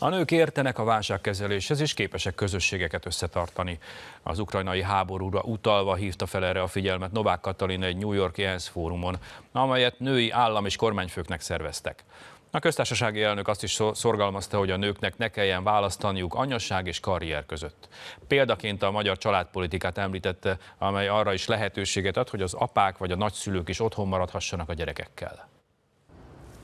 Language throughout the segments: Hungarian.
A nők értenek a válságkezeléshez, és képesek közösségeket összetartani. Az ukrajnai háborúra utalva hívta fel erre a figyelmet Novák Katalin egy New Yorki ENSZ fórumon, amelyet női állam és kormányfőknek szerveztek. A köztársasági elnök azt is szorgalmazta, hogy a nőknek ne kelljen választaniuk anyasság és karrier között. Példaként a magyar családpolitikát említette, amely arra is lehetőséget ad, hogy az apák vagy a nagyszülők is otthon maradhassanak a gyerekekkel.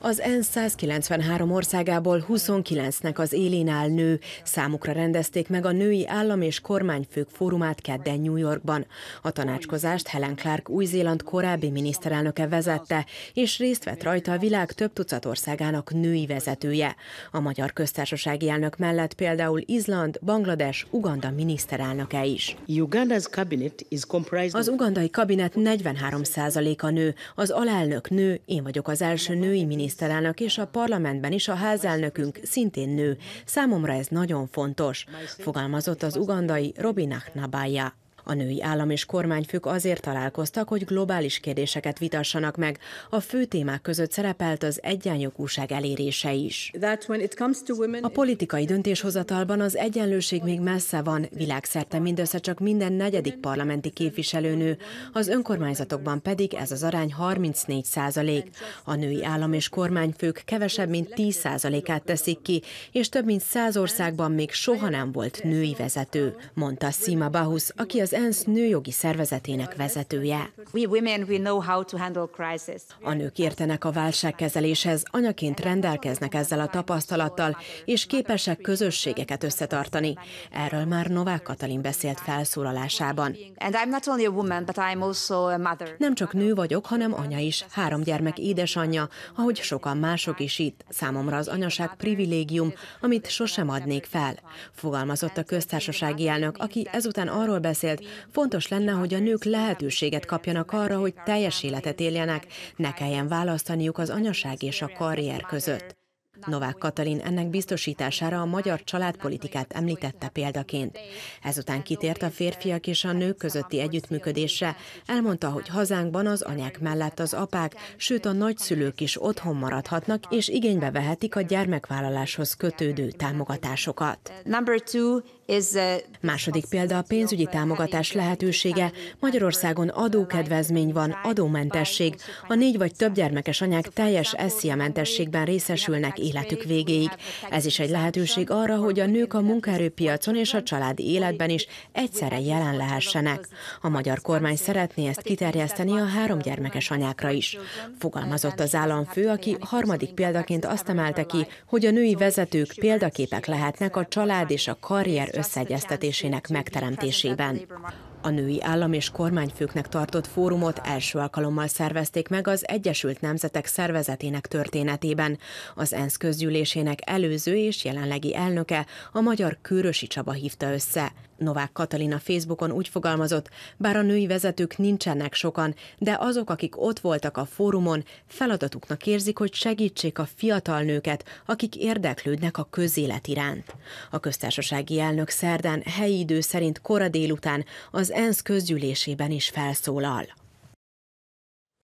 Az ENSZ 193 országából 29-nek az élén áll nő. Számukra rendezték meg a Női Állam és Kormányfők Fórumát kedden New Yorkban. A tanácskozást Helen Clark Új-Zéland korábbi miniszterelnöke vezette, és részt vett rajta a világ több tucat országának női vezetője. A magyar köztársasági elnök mellett például Izland, Banglades, Uganda miniszterelnöke is. Az ugandai kabinet 43 a nő, az alelnök nő, én vagyok az első női miniszterelnök miniszterelnök és a parlamentben is a házelnökünk szintén nő. Számomra ez nagyon fontos, fogalmazott az ugandai Robinah Nabája. A női állam és kormányfők azért találkoztak, hogy globális kérdéseket vitassanak meg. A fő témák között szerepelt az egyenjogúság elérése is. A politikai döntéshozatalban az egyenlőség még messze van, világszerte mindössze csak minden negyedik parlamenti képviselőnő, az önkormányzatokban pedig ez az arány 34 százalék. A női állam és kormányfők kevesebb, mint 10 százalékát teszik ki, és több mint száz országban még soha nem volt női vezető, mondta Sima Bahus, aki az ENSZ nőjogi szervezetének vezetője. A nők értenek a válságkezeléshez, anyaként rendelkeznek ezzel a tapasztalattal, és képesek közösségeket összetartani. Erről már Novák Katalin beszélt felszólalásában. Nem csak nő vagyok, hanem anya is, három gyermek édesanyja, ahogy sokan mások is itt. Számomra az anyaság privilégium, amit sosem adnék fel. Fogalmazott a köztársasági elnök, aki ezután arról beszélt, Fontos lenne, hogy a nők lehetőséget kapjanak arra, hogy teljes életet éljenek, ne kelljen választaniuk az anyaság és a karrier között. Novák Katalin ennek biztosítására a magyar családpolitikát említette példaként. Ezután kitért a férfiak és a nők közötti együttműködésre, elmondta, hogy hazánkban az anyák mellett az apák, sőt a nagyszülők is otthon maradhatnak, és igénybe vehetik a gyermekvállaláshoz kötődő támogatásokat. Number two Második példa a pénzügyi támogatás lehetősége. Magyarországon adókedvezmény van, adómentesség. A négy vagy több gyermekes anyák teljes SZIA mentességben részesülnek életük végéig. Ez is egy lehetőség arra, hogy a nők a munkaerőpiacon és a családi életben is egyszerre jelen lehessenek. A magyar kormány szeretné ezt kiterjeszteni a három gyermekes anyákra is. Fogalmazott az államfő, aki harmadik példaként azt emelte ki, hogy a női vezetők példaképek lehetnek a család és a karrier összeegyeztetésének megteremtésében. A női állam és kormányfőknek tartott fórumot első alkalommal szervezték meg az Egyesült Nemzetek Szervezetének történetében. Az ENSZ közgyűlésének előző és jelenlegi elnöke a magyar Kőrösi Csaba hívta össze. Novák Katalina Facebookon úgy fogalmazott, bár a női vezetők nincsenek sokan, de azok, akik ott voltak a fórumon, feladatuknak érzik, hogy segítsék a fiatal nőket, akik érdeklődnek a közélet iránt. A köztársasági elnök szerdán helyi idő szerint kora délután az ENSZ közgyűlésében is felszólal.